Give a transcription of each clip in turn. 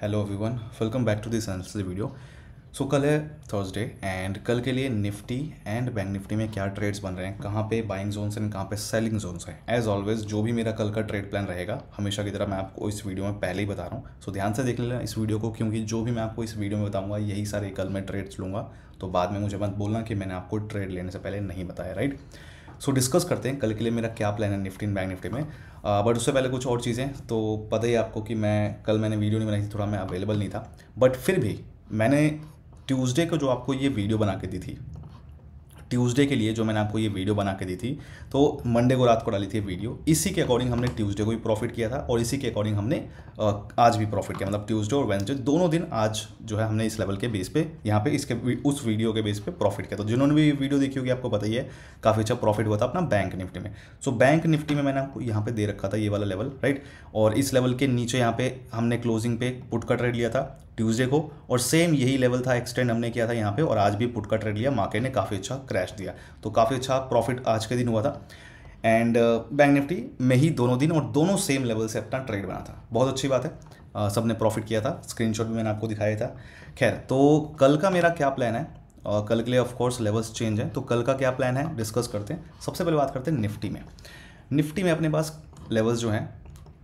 Hello everyone welcome back to this analysis video so कल है Thursday and कल के लिए निफ्टी एंड बैंक निफ्टी में क्या ट्रेड्स बन रहे हैं कहाँ पे बाइंग जोन्स हैं कहाँ पे सेलिंग जोन्स हैं एज ऑलवेज जो भी मेरा कल का ट्रेड प्लान रहेगा हमेशा की तरह मैं आपको इस वीडियो में पहले ही बता रहा हूँ सो so, ध्यान से देख लेना इस वीडियो को क्योंकि जो भी मैं आपको इस वीडियो में बताऊँगा यही सारे कल मैं ट्रेड्स लूँगा तो बाद में मुझे मत बोलना कि मैंने आपको ट्रेड लेने से पहले नहीं बताया राइट right? सो डिस्कस करते हैं कल के लिए मेरा क्या प्लान है निफ्टी बैंक निफ्टी में बट uh, उससे पहले कुछ और चीज़ें तो पता ही आपको कि मैं कल मैंने वीडियो नहीं बनाई थी थोड़ा मैं अवेलेबल नहीं था बट फिर भी मैंने ट्यूसडे को जो आपको ये वीडियो बना के दी थी ट्यूसडे के लिए जो मैंने आपको ये वीडियो बना के दी थी तो मंडे को रात को डाली थी वीडियो इसी के अकॉर्डिंग हमने ट्यूसडे को भी प्रॉफिट किया था और इसी के अकॉर्डिंग हमने आज भी प्रॉफिट किया मतलब ट्यूसडे और वेंसडे दोनों दिन आज जो है हमने इस लेवल के बेस पे यहाँ पे इसके उस वीडियो के बेस पे प्रॉफिट किया तो जिन्होंने भी वीडियो देखी होगी आपको बताइए काफ़ी अच्छा प्रॉफिट हुआ था अपना बैंक निफ्टी में सो बैंक निफ्टी में मैंने आपको यहाँ पर दे रखा था ये वाला लेवल राइट और इस लेवल के नीचे यहाँ पे हमने क्लोजिंग पे पुट कट रेट लिया था ट्यूजडे को और सेम यही लेवल था एक्सटेंड हमने किया था यहाँ पे और आज भी पुट का ट्रेड लिया मार्केट ने काफ़ी अच्छा क्रैश दिया तो काफ़ी अच्छा प्रॉफिट आज के दिन हुआ था एंड बैंक निफ्टी में ही दोनों दिन और दोनों सेम लेवल से अपना ट्रेड बना था बहुत अच्छी बात है सब ने प्रॉफिट किया था स्क्रीनशॉट भी मैंने आपको दिखाया था खैर तो कल का मेरा क्या प्लान है और uh, कल के लिए ऑफकोर्स लेवल्स चेंज है तो कल का क्या प्लान है डिस्कस करते हैं सबसे पहले बात करते हैं निफ्टी में निफ्टी में अपने पास लेवल्स जो हैं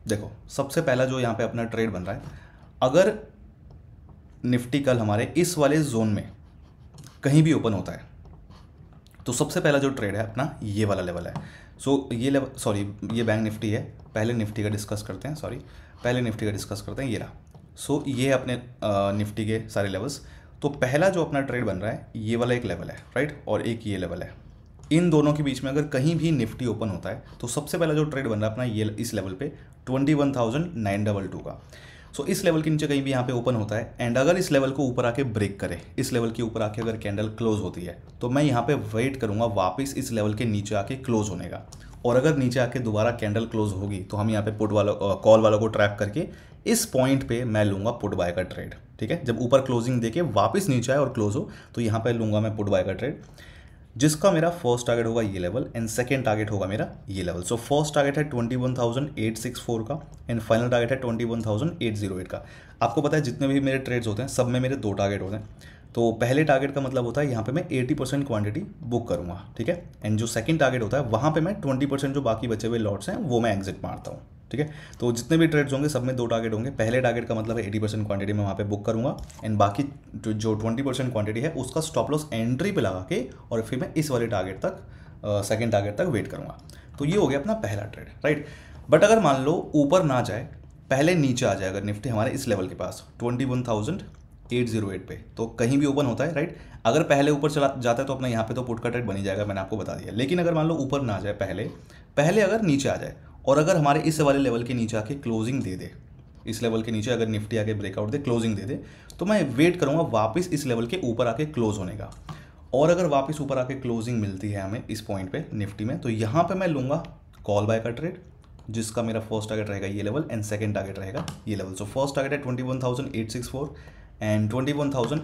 देखो सबसे पहला जो यहाँ पे अपना ट्रेड बन रहा है अगर निफ्टी कल हमारे इस वाले जोन में कहीं भी ओपन होता है तो सबसे पहला जो ट्रेड है अपना ये वाला लेवल है सो so, ये लेवल सॉरी ये बैंक निफ्टी है पहले निफ्टी का डिस्कस करते हैं सॉरी पहले निफ्टी का डिस्कस करते हैं ये रहा सो so, ये अपने आ, निफ्टी के सारे लेवल्स तो पहला जो अपना ट्रेड बन रहा है ये वाला एक लेवल है राइट और एक ये लेवल है इन दोनों के बीच में अगर कहीं भी निफ्टी ओपन होता है तो सबसे पहला जो ट्रेड बन रहा है अपना ये इस लेवल पे twenty one thousand nine double two का सो so, इस लेवल के नीचे कहीं भी यहाँ पे ओपन होता है एंड अगर इस लेवल को ऊपर आके ब्रेक करे इस लेवल के ऊपर आके अगर कैंडल क्लोज होती है तो मैं यहाँ पे वेट करूँगा वापस इस लेवल के नीचे आके क्लोज होने का और अगर नीचे आके दोबारा कैंडल क्लोज होगी तो हम यहाँ पे पुट वालों कॉल वालों को ट्रैप करके इस पॉइंट पे मैं लूँगा पुट बाय का ट्रेड ठीक है जब ऊपर क्लोजिंग देके वापस नीचे आए और क्लोज हो तो यहाँ पे लूँगा मैं पुट बाय का ट्रेड जिसका मेरा फर्स्ट टारगेट होगा ये लेवल एंड सेकेंड टारगेट होगा मेरा ये लेवल सो फर्स्ट टारगेट है twenty one thousand eight six four का एंड फाइनल टारगेट है twenty one thousand eight zero eight का आपको पता है जितने भी मेरे ट्रेड्स होते हैं सब में मेरे दो टारगेट होते हैं तो पहले टारगेट का मतलब होता है यहाँ पे मैं एटी परसेंट क्वान्टिटी बुक करूँगा ठीक है एंड जो सेकेंड टारगेट होता है वहाँ पे मैं ट्वेंटी परसेंट जो बाकी बचे हुए लॉट्स हैं वो मैं एग्जिट मारता हूँ ठीक है तो जितने भी ट्रेड्स होंगे सब में दो टारगेट होंगे पहले टारगेट का मतलब है एटी परसेंट क्वांटिटी में वहाँ पे बुक करूँगा एंड बाकी जो ट्वेंटी परसेंट क्वांटिटी है उसका स्टॉप लॉस एंट्री पे लगा के और फिर मैं इस वाले टारगेट तक सेकेंड टारगेट तक वेट करूँगा तो ये हो गया अपना पहला ट्रेड राइट बट अगर मान लो ऊपर ना जाए पहले नीचे आ जाए अगर निफ्टी हमारे इस लेवल के पास twenty one thousand eight zero eight पे तो कहीं भी ओपन होता है राइट अगर पहले ऊपर चला जाता है तो अपना यहाँ पे तो पुट का ट्रेड बनी जाएगा मैंने आपको बता दिया लेकिन अगर मान लो ऊपर ना जाए पहले पहले अगर नीचे आ जाए और अगर हमारे इस वाले लेवल के नीचे आके क्लोजिंग दे दे इस लेवल के नीचे अगर निफ्टी आके ब्रेकआउट दे क्लोजिंग दे दे तो मैं वेट करूँगा वापस इस लेवल के ऊपर आके क्लोज होने का और अगर वापस ऊपर आके क्लोजिंग मिलती है हमें इस पॉइंट पे निफ्टी में तो यहाँ पे मैं लूँगा कॉल बाय का ट्रेड जिसका मेरा फर्स्ट टारगेट रहेगा ये लेवल एंड सेकेंड टारगेट रहेगा ये लेवल सो फर्स्ट टारगेट है twenty one thousand eight six four and twenty one thousand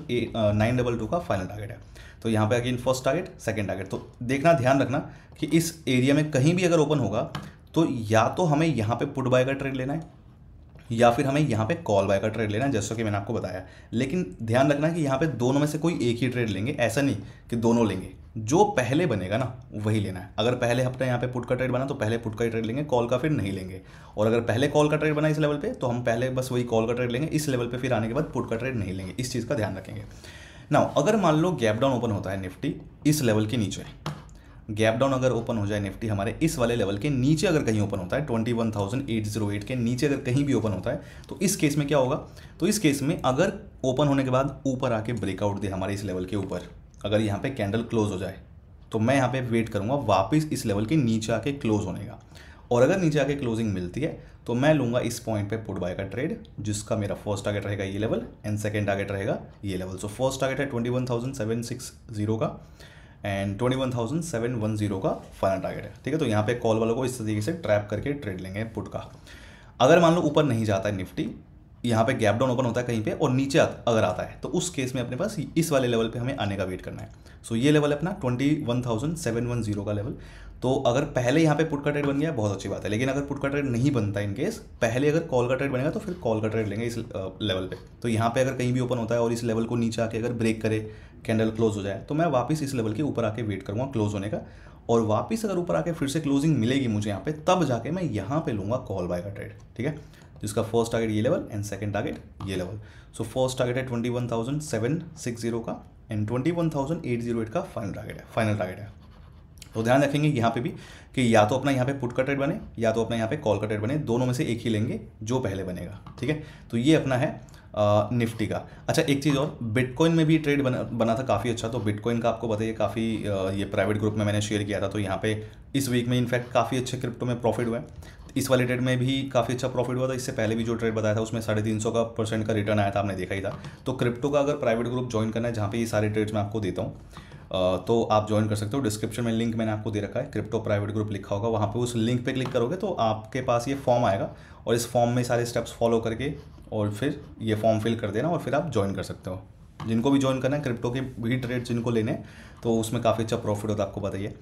nine double two का फाइनल टारगेट है तो यहाँ पर again first target second target तो देखना ध्यान रखना कि इस एरिया में कहीं भी अगर ओपन होगा तो या तो हमें यहाँ पे पुट बाय का ट्रेड लेना है या फिर हमें यहाँ पे कॉल बाय का ट्रेड लेना है जैसा कि मैंने आपको बताया लेकिन ध्यान रखना कि यहाँ पे दोनों में से कोई एक ही ट्रेड लेंगे ऐसा नहीं कि दोनों लेंगे जो पहले बनेगा ना वही लेना है अगर पहले हफ्ते यहाँ पे पुट का ट्रेड बना तो पहले पुट का ही ट्रेड लेंगे कॉल का फिर नहीं लेंगे और अगर पहले कॉल का ट्रेड बना इस लेवल पर तो हम पहले बस वही कॉल का ट्रेड लेंगे इस लेवल पर फिर आने के बाद पुट का ट्रेड नहीं लेंगे इस चीज़ का ध्यान रखेंगे ना अगर मान लो गैप डाउन ओपन होता है निफ्टी इस लेवल के नीचे गैप डाउन अगर ओपन हो जाए निफ्टी हमारे इस वाले लेवल के नीचे अगर कहीं ओपन होता है 21,808 के नीचे अगर कहीं भी ओपन होता है तो इस केस में क्या होगा तो इस केस में अगर ओपन होने के बाद ऊपर आके ब्रेकआउट दे हमारे इस लेवल के ऊपर अगर यहाँ पे कैंडल क्लोज हो जाए तो मैं यहाँ पे वेट करूँगा वापस इस लेवल के नीचे आके क्लोज होने का और अगर नीचे आके क्लोजिंग मिलती है तो मैं लूँगा इस पॉइंट पे पुट बाय का ट्रेड जिसका मेरा फर्स्ट टारगेट रहेगा ये लेवल एंड सेकेंड टारगेट रहेगा ये लेवल सो फर्स्ट टारगेट है twenty one thousand seven six zero का and twenty one thousand seven one zero का फाइनल टारगेट है ठीक है तो यहाँ पे कॉल वालों को इस तरीके से ट्रैप करके ट्रेड लेंगे पुट का अगर मान लो ऊपर नहीं जाता है निफ्टी यहाँ पे गैप डाउन ओपन होता है कहीं पे और नीचे अगर आता है तो उस केस में अपने पास इस वाले लेवल पे हमें आने का वेट करना है सो so, ये लेवल अपना twenty one thousand seven one zero का लेवल तो अगर पहले यहाँ पे पुट का ट्रेड बन गया बहुत अच्छी बात है लेकिन अगर पुट का ट्रेड नहीं बनता इन केस पहले अगर कॉल का ट्रेड बनेगा तो फिर कॉल का ट्रेड लेंगे इस लेवल पर तो यहाँ पर अगर कहीं भी ओपन होता है और इस लेवल को नीचे आके अगर ब्रेक करे कैंडल क्लोज हो जाए तो मैं वापस इस लेवल के ऊपर आके वेट करूँगा क्लोज होने का और वापस अगर ऊपर आके फिर से क्लोजिंग मिलेगी मुझे यहाँ पे तब जाके मैं यहाँ पे लूँगा कॉल बाय का ट्रेड ठीक है जिसका फर्स्ट टारगेट ये लेवल एंड सेकंड टारगेट ये लेवल सो फर्स्ट टारगेट है twenty one thousand seven six zero का and twenty one thousand eight zero eight का फाइनल टारगेट है फाइनल टारगेट है तो ध्यान रखेंगे यहाँ पे भी कि या तो अपना यहाँ पे पुट का ट्रेड बने या तो अपना यहाँ पे कॉल का ट्रेड बने दोनों में से एक ही लेंगे जो पहले बनेगा ठीक है तो ये अपना है आ, निफ्टी का अच्छा एक चीज़ और बिटकॉइन में भी ट्रेड बना बना था काफ़ी अच्छा तो बिटकॉइन का आपको बताइए काफ़ी ये प्राइवेट ग्रुप में मैंने शेयर किया था तो यहाँ पे इस वीक में इनफैक्ट काफ़ी अच्छे क्रिप्टो में प्रॉफिट हुआ इस वाले ट्रेड में भी काफ़ी अच्छा प्रॉफिट हुआ था इससे पहले भी जो ट्रेड बताया था उसमें साढ़े तीन सौ का परसेंट का रिटर्न आया था आपने देखा ही था तो क्रिप्टो का अगर प्राइवेट ग्रुप ज्वाइन करना है जहाँ पे ये सारे ट्रेड्स मैं आपको देता हूँ तो आप ज्वाइन कर सकते हो डिस्क्रिप्शन में लिंक मैंने आपको दे रखा है क्रिप्टो प्राइवेट ग्रुप लिखा होगा वहाँ पर उस लिंक पर क्लिक करोगे तो आपके पास ये फॉर्म आएगा और इस फॉर्म में सारे स्टेप्स फॉलो करके और फिर ये फॉर्म फिल कर देना और फिर आप ज्वाइन कर सकते हो जिनको भी ज्वाइन करना है क्रिप्टो के भी ट्रेड जिनको लेने तो उसमें काफ़ी अच्छा प्रॉफिट होता है आपको बताइए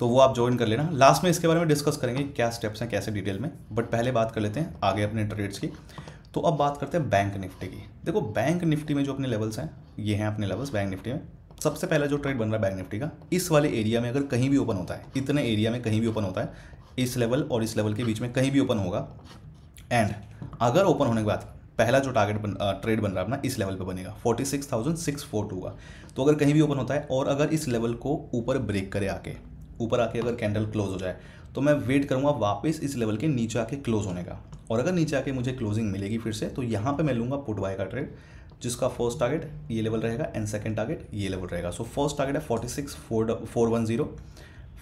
तो वो आप ज्वाइन कर लेना लास्ट में इसके बारे में डिस्कस करेंगे क्या स्टेप्स हैं कैसे डिटेल में बट पहले बात कर लेते हैं आगे अपने ट्रेड्स की तो अब बात करते हैं बैंक निफ्टी की देखो बैंक निफ्टी में जो अपने लेवल्स हैं ये हैं अपने लेवल्स बैंक निफ्टी में सबसे पहला जो ट्रेड बन रहा है बैंक निफ्टी का इस वाले एरिया में अगर कहीं भी ओपन होता है इतने एरिया में कहीं भी ओपन होता है इस लेवल और इस लेवल के बीच में कहीं भी ओपन होगा एंड अगर ओपन होने के बाद पहला जो टारगेट बन ट्रेड बन रहा है अपना इस लेवल पे बनेगा forty six thousand six four two का तो अगर कहीं भी ओपन होता है और अगर इस लेवल को ऊपर ब्रेक करे आके ऊपर आके अगर कैंडल क्लोज हो जाए तो मैं वेट करूंगा वापस इस लेवल के नीचे आके क्लोज होने का और अगर नीचे आके मुझे क्लोजिंग मिलेगी फिर से तो यहाँ पर मैं लूँगा पुटवाई का ट्रेड जिसका फर्स्ट टारगेट ये लेवल रहेगा एंड सेकेंड टारगेट ये लेवल रहेगा सो फर्स्ट टारगेट है forty six four four one zero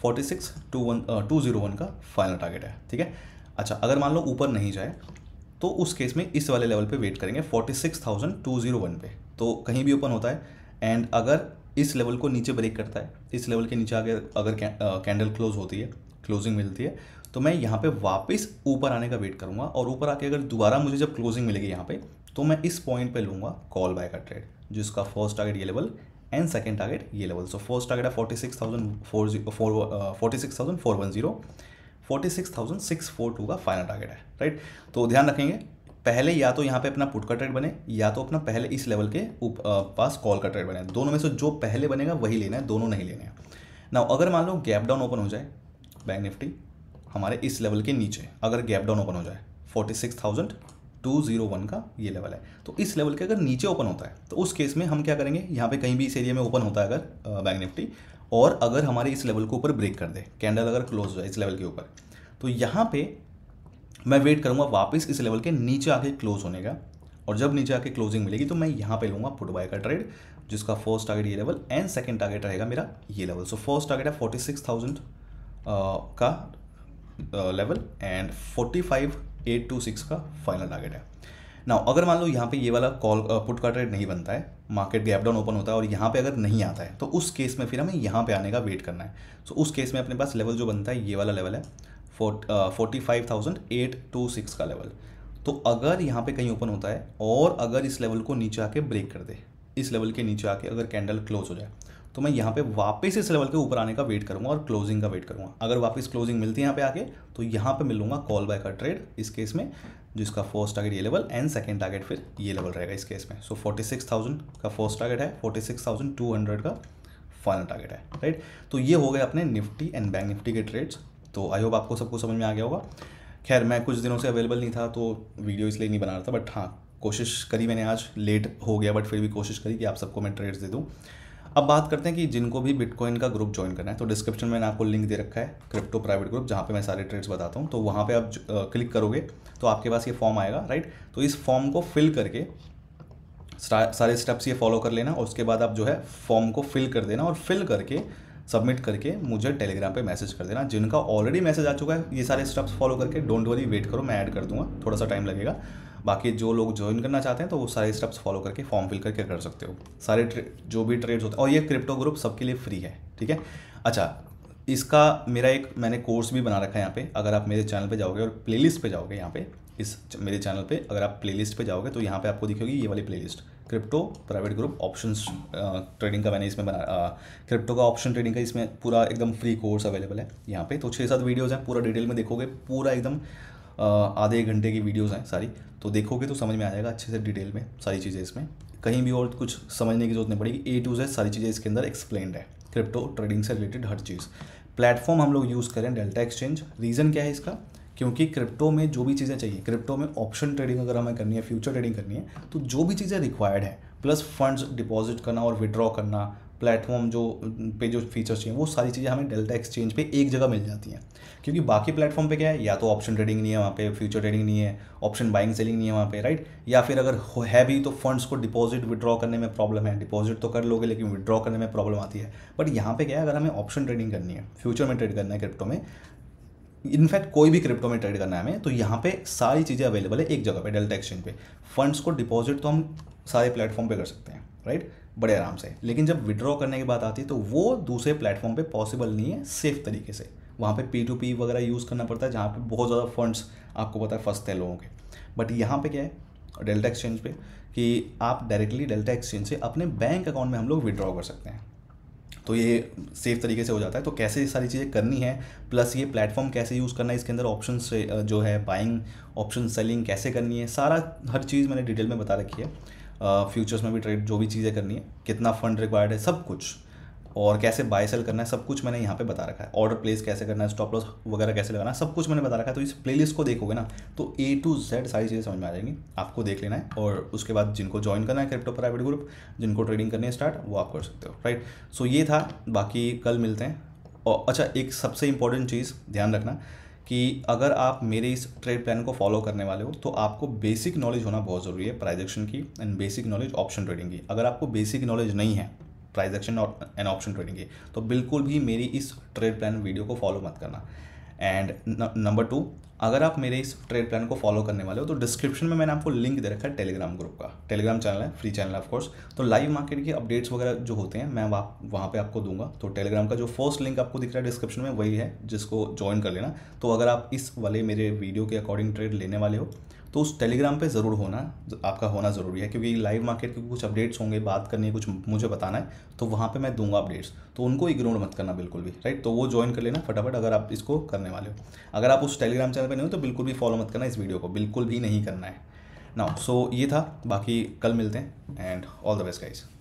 forty six two one two zero one का फाइनल टारगेट है ठीक है अच्छा अगर मान लो ऊपर नहीं जाए तो उस केस में इस वाले लेवल पे वेट करेंगे forty six thousand two zero one पे तो कहीं भी ओपन होता है एंड अगर इस लेवल को नीचे ब्रेक करता है इस लेवल के नीचे आगे अगर कैंडल क्लोज uh, होती है क्लोजिंग मिलती है तो मैं यहाँ पे वापस ऊपर आने का वेट करूँगा और ऊपर आके अगर दोबारा मुझे जब क्लोजिंग मिलेगी यहाँ पे तो मैं इस पॉइंट पे लूँगा कॉल बाय का ट्रेड जिसका फर्स्ट टारगेट ये लेवल एंड सेकेंड टारगेट ये लेवल सो फर्स्ट टारगेट है forty six thousand four zero four forty six thousand four one zero forty six thousand six four two का final target है right तो ध्यान रखेंगे पहले या तो यहाँ पे अपना पुट का ट्रेड बने या तो अपना पहले इस लेवल के उप, आ, uh, पास कॉल का ट्रेड बने दोनों में से जो पहले बनेगा वही लेना है दोनों नहीं लेने हैं ना अगर मान लो गैप डाउन ओपन हो जाए बैंक निफ्टी हमारे इस लेवल के नीचे अगर गैप डाउन ओपन हो जाए forty six thousand two zero one का ये लेवल है तो इस लेवल के अगर नीचे ओपन होता है तो उस केस में हम क्या करेंगे यहाँ पे कहीं भी इस एरिया में ओपन होता है अगर बैंक निफ्टी और अगर हमारे इस लेवल के ऊपर ब्रेक कर दे कैंडल अगर क्लोज हो जाए इस लेवल के ऊपर तो यहाँ पे मैं वेट करूँगा वापस इस लेवल के नीचे आके क्लोज होने का और जब नीचे आके क्लोजिंग मिलेगी तो मैं यहाँ पे लूँगा फुटबाई बाय का ट्रेड जिसका फर्स्ट टारगेट ये लेवल एंड सेकेंड टारगेट रहेगा मेरा ये लेवल सो फर्स्ट टारगेट है फोर्टी सिक्स थाउजेंड का level and forty five eight two six का फाइनल टारगेट है ना अगर मान लो यहाँ पे ये वाला कॉल पुट का ट्रेड नहीं बनता है मार्केट गैप डाउन ओपन होता है और यहाँ पे अगर नहीं आता है तो उस केस में फिर हमें यहाँ पे आने का वेट करना है सो so, उस केस में अपने पास लेवल जो बनता है ये वाला लेवल है forty five thousand eight two six का लेवल तो अगर यहाँ पर कहीं ओपन होता है और अगर इस लेवल को नीचे आके ब्रेक कर दे इस लेवल के नीचे आके अगर कैंडल क्लोज हो जाए तो मैं यहाँ पे वापस इस लेवल के ऊपर आने का वेट करूँगा और क्लोजिंग का वेट करूँगा अगर वापस क्लोजिंग मिलती है यहाँ पे आके तो यहाँ पे मिलूंगा कॉल बाय का ट्रेड इस केस में जिसका फर्स्ट टारगेट ये लेवल एंड सेकंड टारगेट फिर ये लेवल रहेगा इस केस में सो फोर्टी सिक्स थाउजेंड का फर्स्ट टारगेट है forty six thousand two hundred का फाइनल टारगेट है राइट तो ये हो गए अपने निफ्टी एंड बैंक निफ्टी के ट्रेड्स तो आई होप आपको सबको समझ में आ गया होगा खैर मैं कुछ दिनों से अवेलेबल नहीं था तो वीडियो इसलिए नहीं बना रहा था बट हाँ कोशिश करी मैंने आज लेट हो गया बट फिर भी कोशिश करी कि आप सबको मैं ट्रेड्स दे दूँ अब बात करते हैं कि जिनको भी बिटकॉइन का ग्रुप ज्वाइन करना है तो डिस्क्रिप्शन में मैंने आपको लिंक दे रखा है क्रिप्टो प्राइवेट ग्रुप जहाँ पे मैं सारे ट्रेड्स बताता हूँ तो वहाँ पे आप क्लिक करोगे तो आपके पास ये फॉर्म आएगा राइट तो इस फॉर्म को फिल करके सारे स्टेप्स ये फॉलो कर लेना और उसके बाद आप जो है फॉर्म को फिल कर देना और फिल करके सबमिट करके मुझे टेलीग्राम पे मैसेज कर देना जिनका ऑलरेडी मैसेज आ चुका है ये सारे स्टेप्स फॉलो करके डोंट वरी वेट करो मैं ऐड कर दूंगा थोड़ा सा टाइम लगेगा बाकी जो लोग ज्वाइन करना चाहते हैं तो वो सारे स्टेप्स फॉलो करके फॉर्म फिल करके कर सकते हो सारे जो भी ट्रेड्स होते हैं और ये क्रिप्टो ग्रुप सबके लिए फ्री है ठीक है अच्छा इसका मेरा एक मैंने कोर्स भी बना रखा है यहाँ पे अगर आप मेरे चैनल पे जाओगे और प्लेलिस्ट पे जाओगे यहाँ पे इस मेरे चैनल पे अगर आप प्लेलिस्ट पे जाओगे तो यहाँ पे आपको दिखेगी ये वाली playlist crypto private group option trading का मैंने इसमें बना क्रिप्टो uh, का ऑप्शन ट्रेडिंग का इसमें पूरा एकदम फ्री कोर्स अवेलेबल है यहाँ पे तो छः सात वीडियोज़ हैं पूरा डिटेल में देखोगे पूरा एकदम uh, आधे एक घंटे की वीडियोज़ हैं सारी तो देखोगे तो समझ में आ जाएगा अच्छे से डिटेल में सारी चीज़ें इसमें कहीं भी और कुछ समझने की जरूरत नहीं पड़ेगी ए टू जेड सारी चीज़ें इसके अंदर एक्सप्लेंड है क्रिप्टो ट्रेडिंग से रिलेटेड हर चीज़ प्लेटफॉर्म हम लोग यूज़ करें डेल्टा एक्सचेंज रीज़न क्या है इसका क्योंकि क्रिप्टो में जो भी चीज़ें चाहिए क्रिप्टो में ऑप्शन ट्रेडिंग अगर हमें करनी है फ्यूचर ट्रेडिंग करनी है तो जो भी चीज़ें रिक्वायर्ड है प्लस फंड्स डिपॉजिट करना और विड्रॉ करना प्लेटफॉर्म जो पे जो फीचर्स चाहिए वो सारी चीज़ें हमें डेल्टा एक्सचेंज पे एक जगह मिल जाती हैं क्योंकि बाकी प्लेटफॉर्म पे क्या है या तो ऑप्शन ट्रेडिंग नहीं है वहाँ पे फ्यूचर ट्रेडिंग नहीं है ऑप्शन बाइंग सेलिंग नहीं है वहाँ पे राइट या फिर अगर है भी तो फंड्स को डिपॉजिट विड्रॉ करने में प्रॉब्लम है डिपॉजिट तो कर लोगे लेकिन विड्रॉ करने में प्रॉब्लम आती है बट यहाँ पर क्या है अगर हमें ऑप्शन ट्रेडिंग करनी है फ्यूचर में ट्रेड करना है क्रिप्टो में इनफैक्ट कोई भी क्रिप्टो में ट्रेड करना है हमें तो यहाँ पे सारी चीज़ें अवेलेबल है एक जगह पे डेल्टा एक्सचेंज पे फंड्स को डिपॉजिट तो हम सारे प्लेटफॉर्म पे कर सकते हैं राइट बड़े आराम से लेकिन जब विड्रॉ करने की बात आती है तो वो दूसरे प्लेटफॉर्म पे पॉसिबल नहीं है सेफ तरीके से वहाँ पे पी टू पी वगैरह यूज़ करना पड़ता है जहाँ पे बहुत ज़्यादा फंड्स आपको पता है फंसते हैं लोगों के बट यहाँ पे क्या है डेल्टा एक्सचेंज पे कि आप डायरेक्टली डेल्टा एक्सचेंज से अपने बैंक अकाउंट में हम लोग विड्रॉ कर सकते हैं तो ये सेफ तरीके से हो जाता है तो कैसे ये सारी चीज़ें करनी है प्लस ये प्लेटफॉर्म कैसे यूज़ करना है इसके अंदर ऑप्शन जो है बाइंग ऑप्शन सेलिंग कैसे करनी है सारा हर चीज़ मैंने डिटेल में बता रखी है फ्यूचर्स में भी ट्रेड जो भी चीज़ें करनी है कितना फंड रिक्वायर्ड है सब कुछ और कैसे बाय सेल करना है सब कुछ मैंने यहाँ पे बता रखा है ऑर्डर प्लेस कैसे करना है स्टॉप लॉस वगैरह कैसे लगाना है सब कुछ मैंने बता रखा है तो इस प्लेलिस्ट को देखोगे ना तो ए टू जेड सारी चीज़ें समझ में आ जाएंगी आपको देख लेना है और उसके बाद जिनको ज्वाइन करना है क्रिप्टो प्राइवेट ग्रुप जिनको ट्रेडिंग करनी है स्टार्ट वो आप कर सकते हो राइट सो ये था बाकी कल मिलते हैं और अच्छा एक सबसे इंपॉर्टेंट चीज़ ध्यान रखना कि अगर आप मेरे इस ट्रेड प्लान को फॉलो करने वाले हो तो आपको बेसिक नॉलेज होना बहुत ज़रूरी है प्राइजेक्शन की and basic knowledge option trading की अगर आपको बेसिक नॉलेज नहीं है प्राइस एक्शन और एंड ऑप्शन ट्रेडिंग की तो बिल्कुल भी मेरी इस ट्रेड प्लान वीडियो को फॉलो मत करना एंड नंबर टू अगर आप मेरे इस ट्रेड प्लान को फॉलो करने वाले हो तो डिस्क्रिप्शन में मैंने आपको लिंक दे रखा है टेलीग्राम ग्रुप का टेलीग्राम चैनल है फ्री चैनल ऑफ ऑफकोर्स तो लाइव मार्केट के अपडेट्स वगैरह जो होते हैं मैं वहाँ वहाँ पे आपको दूंगा तो टेलीग्राम का जो फर्स्ट लिंक आपको दिख रहा है डिस्क्रिप्शन में वही है जिसको ज्वाइन कर लेना तो अगर आप इस वाले मेरे वीडियो के अकॉर्डिंग ट्रेड लेने वाले हो तो उस टेलीग्राम पे ज़रूर होना आपका होना ज़रूरी है क्योंकि लाइव मार्केट के कुछ अपडेट्स होंगे बात करनी है कुछ मुझे बताना है तो वहाँ पे मैं दूंगा अपडेट्स तो उनको इग्नोर मत करना बिल्कुल भी राइट तो वो ज्वाइन कर लेना फटाफट अगर आप इसको करने वाले हो अगर आप उस टेलीग्राम चैनल पर नहीं हो तो बिल्कुल भी फॉलो मत करना इस वीडियो को बिल्कुल भी नहीं करना है ना सो so, ये था बाकी कल मिलते हैं and all the best guys